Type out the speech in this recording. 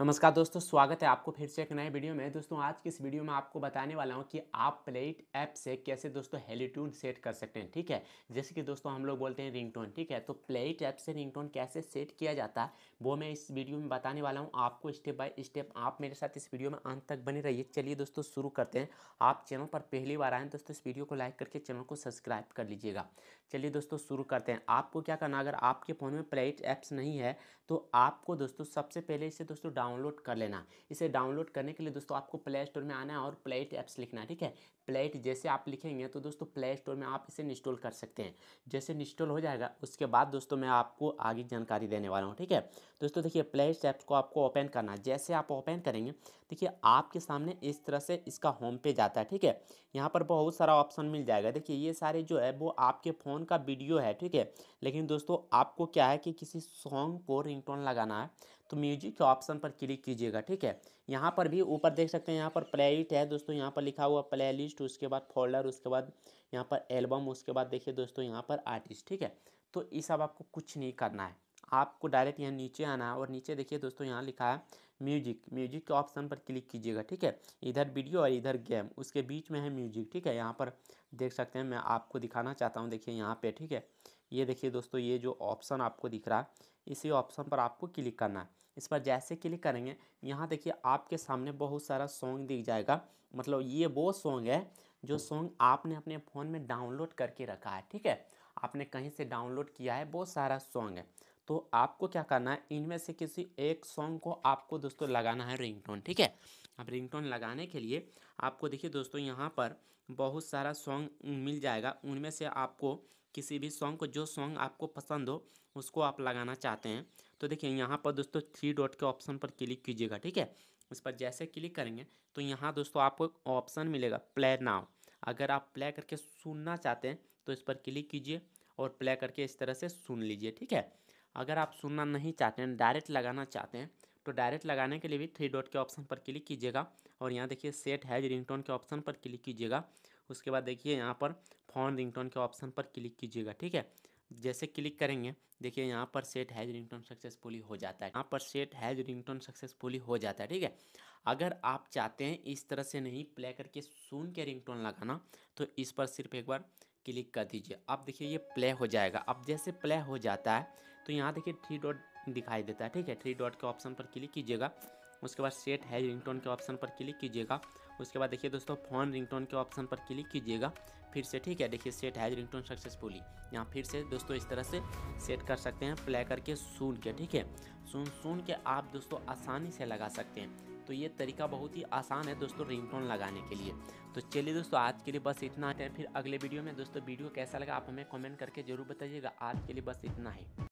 नमस्कार दोस्तों स्वागत है आपको फिर से एक नए वीडियो में दोस्तों आज की इस वीडियो में आपको बताने वाला हूँ कि आप प्लेट ऐप से कैसे दोस्तों हेलीटून सेट कर सकते हैं ठीक है जैसे कि दोस्तों हम लोग बोलते हैं रिंगटोन ठीक है तो प्लेट ऐप से रिंगटोन कैसे सेट किया जाता है वो मैं इस वीडियो में बताने वाला हूँ आपको स्टेप बाय स्टेप आप मेरे साथ इस वीडियो में अंत तक बने रहिए चलिए दोस्तों शुरू करते हैं आप चैनल पर पहली बार आए दोस्तों इस वीडियो को लाइक करके चैनल को सब्सक्राइब कर लीजिएगा चलिए दोस्तों शुरू करते हैं आपको क्या करना अगर आपके फ़ोन में प्लेट ऐप्स नहीं है तो आपको दोस्तों सबसे पहले इसे दोस्तों डाउनलोड कर लेना इसे डाउनलोड करने के लिए दोस्तों आपको प्ले स्टोर में आना है और प्लेट ऐप्स लिखना है ठीक है प्लेट जैसे आप लिखेंगे तो दोस्तों प्ले स्टोर में आप इसे इंस्टॉल कर सकते हैं जैसे इंस्टॉल हो जाएगा उसके बाद दोस्तों मैं आपको आगे जानकारी देने वाला हूँ ठीक है दोस्तों देखिए प्ले ऐप्स को आपको ओपन करना जैसे आप ओपन करेंगे देखिए आपके सामने इस तरह से इसका होम पेज आता है ठीक है यहाँ पर बहुत सारा ऑप्शन मिल जाएगा देखिए ये सारे जो है वो आपके फ़ोन का वीडियो है ठीक है लेकिन दोस्तों आपको क्या है कि किसी सॉन्ग को रिंगटोन लगाना है तो म्यूजिक के ऑप्शन पर क्लिक कीजिएगा ठीक है यहाँ पर भी ऊपर देख सकते हैं यहाँ पर लिस्ट है दोस्तों यहाँ पर लिखा हुआ लिस्ट उसके बाद फोल्डर उसके बाद यहाँ पर एल्बम उसके बाद देखिए दोस्तों यहाँ पर आर्टिस्ट ठीक है तो ये सब आपको कुछ नहीं करना है आपको डायरेक्ट यहाँ नीचे आना है और नीचे देखिए दोस्तों यहाँ लिखा है म्यूजिक म्यूजिक के ऑप्शन पर क्लिक कीजिएगा ठीक है इधर वीडियो और इधर गेम उसके बीच में है म्यूजिक ठीक है यहाँ पर देख सकते हैं मैं आपको दिखाना चाहता हूँ देखिए यहाँ पे ठीक है ये देखिए दोस्तों ये जो ऑप्शन आपको दिख रहा है इसी ऑप्शन पर आपको क्लिक करना है इस पर जैसे क्लिक करेंगे यहाँ देखिए आपके सामने बहुत सारा सॉन्ग दिख जाएगा मतलब ये वो सॉन्ग है जो सॉन्ग आपने अपने फ़ोन में डाउनलोड करके रखा है ठीक है आपने कहीं से डाउनलोड किया है बहुत सारा सॉन्ग है तो आपको क्या करना है इनमें से किसी एक सॉन्ग को आपको दोस्तों लगाना है रिंगटोन ठीक है अब रिंगटोन लगाने के लिए आपको देखिए दोस्तों यहाँ पर बहुत सारा सॉन्ग मिल जाएगा उनमें से आपको किसी भी सॉन्ग को जो सॉन्ग आपको पसंद हो उसको आप लगाना चाहते हैं तो देखिए यहाँ पर दोस्तों थ्री डॉट के ऑप्शन पर क्लिक कीजिएगा ठीक है इस पर जैसे क्लिक करेंगे तो यहाँ दोस्तों आपको ऑप्शन मिलेगा प्ले नाउ अगर आप प्ले करके सुनना चाहते हैं तो इस पर क्लिक कीजिए और प्ले करके इस तरह से सुन लीजिए ठीक है अगर आप सुनना नहीं चाहते हैं डायरेक्ट लगाना चाहते हैं तो डायरेक्ट लगाने के लिए भी थ्री डॉट के ऑप्शन पर क्लिक कीजिएगा और यहाँ देखिए सेट हैज रिंगटोन के ऑप्शन पर क्लिक कीजिएगा उसके बाद देखिए यहाँ पर फ़ोन रिंगटोन के ऑप्शन पर क्लिक कीजिएगा ठीक है जैसे क्लिक करेंगे देखिए यहाँ पर सेट हैज रिंगटोन सक्सेसफुली हो जाता है यहाँ पर सेट हैज रिंगटोन सक्सेसफुली हो जाता है ठीक है अगर आप चाहते हैं इस तरह से नहीं प्ले करके सुन के रिंगटोन लगाना तो इस पर सिर्फ एक बार क्लिक कर दीजिए अब देखिए ये प्ले हो जाएगा अब जैसे प्ले हो जाता है तो यहाँ देखिए थ्री डॉट दिखाई देता है ठीक है थ्री डॉट के ऑप्शन पर क्लिक कीजिएगा उसके बाद सेट है रिंगटोन के ऑप्शन पर क्लिक कीजिएगा उसके बाद देखिए दोस्तों फोन रिंगटोन के ऑप्शन पर क्लिक कीजिएगा फिर से ठीक है देखिए सेट हैज रिंगटोन सक्सेसफुली यहाँ फिर से दोस्तों इस तरह से सेट कर सकते हैं प्ले करके सुन के ठीक है सुन सुन के आप दोस्तों आसानी से लगा सकते हैं तो ये तरीका बहुत ही आसान है दोस्तों रिंगटोन लगाने के लिए तो चलिए दोस्तों आज के लिए बस इतना है फिर अगले वीडियो में दोस्तों वीडियो कैसा लगा आप हमें कमेंट करके ज़रूर बताइएगा आज के लिए बस इतना ही